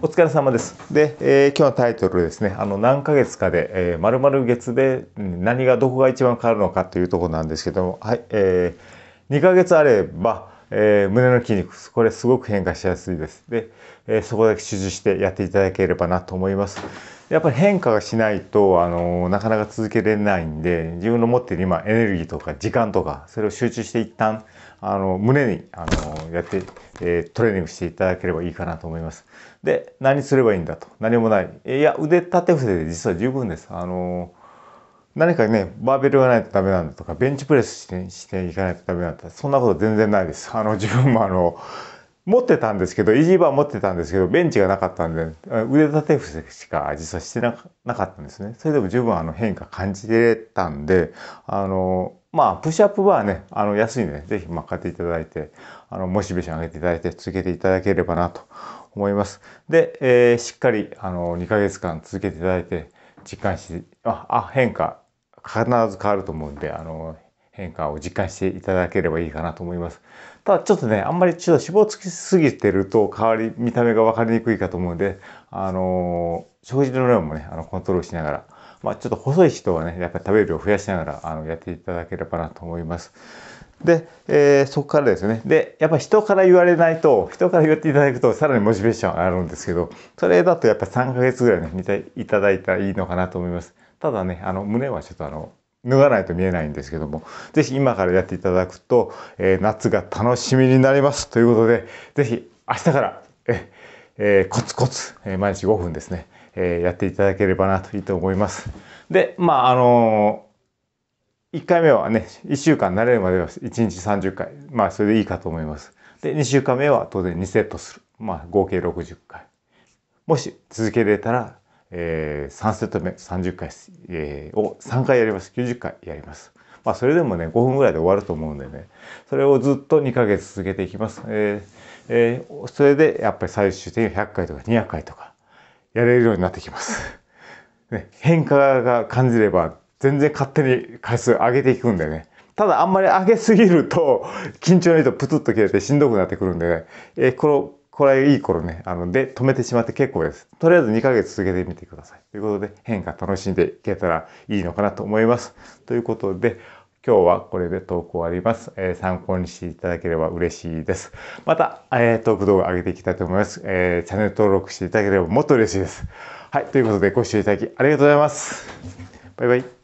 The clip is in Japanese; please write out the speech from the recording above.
お疲れ様です。で、えー、今日のタイトルですね、あの、何ヶ月かで、えるまる月で何が、どこが一番変わるのかというところなんですけども、はい、えー、2ヶ月あれば、えー、胸の筋肉、これすごく変化しやすいです。で、えー、そこだけ集中してやっていただければなと思います。やっぱり変化がしないとあのなかなか続けられないんで自分の持っている今エネルギーとか時間とかそれを集中して一旦あの胸にあのやって、えー、トレーニングしていただければいいかなと思います。で何すればいいんだと何もない、えいや腕立て伏せで実は十分です。あの何かねバーベルがないとダメなんだとかベンチプレスしてしていかないとダメなんだそんなこと全然ないです。あの自分もあの持ってたんですけど、イージーバー持ってたんですけど、ベンチがなかったんで、腕立て伏せしか実はしてなかったんですね。それでも十分あの変化感じてたんで、あの、まあ、プッシュアップバーね、あの、安いんで、ね、ぜひ、まあ、買っていただいて、あの、モチベーション上げていただいて、続けていただければなと思います。で、えー、しっかり、あの、2ヶ月間続けていただいて、実感して、あ、あ変化、必ず変わると思うんで、あの、変化を実感していただければいいかなと思います。ただちょっとね、あんまりちょっと脂肪つきすぎてると変わり、見た目が分かりにくいかと思うんで、あのー、食事の量もね、あの、コントロールしながら、まあ、ちょっと細い人はね、やっぱり食べる量を増やしながら、あの、やっていただければなと思います。で、えー、そこからですね。で、やっぱ人から言われないと、人から言っていただくと、さらにモチベーション上がるんですけど、それだとやっぱ3ヶ月ぐらいね、見ていただいたらいいのかなと思います。ただね、あの、胸はちょっとあの、脱がないと見えないんですけども、ぜひ今からやっていただくと、えー、夏が楽しみになります。ということで、ぜひ明日から、え、えー、コツコツ、えー、毎日5分ですね、えー、やっていただければなといいと思います。で、まあ、あのー、1回目はね、1週間慣れるまでは1日30回。まあ、それでいいかと思います。で、2週間目は当然2セットする。まあ、合計60回。もし続けられたら、えー、3セット目30回、えー、を3回やります。90回やります。まあ、それでもね、5分ぐらいで終わると思うんでね、それをずっと2ヶ月続けていきます。えーえー、それでやっぱり最終的に100回とか200回とかやれるようになってきます。ね、変化が感じれば全然勝手に回数上げていくんでね。ただあんまり上げすぎると緊張の糸プツッと切れてしんどくなってくるんでね、えー、このこれはいい頃ね、あの、で、止めてしまって結構です。とりあえず2ヶ月続けてみてください。ということで、変化楽しんでいけたらいいのかなと思います。ということで、今日はこれで投稿あります。えー、参考にしていただければ嬉しいです。また、えー、トーク動画上げていきたいと思います。えー、チャンネル登録していただければもっと嬉しいです。はい、ということでご視聴いただきありがとうございます。バイバイ。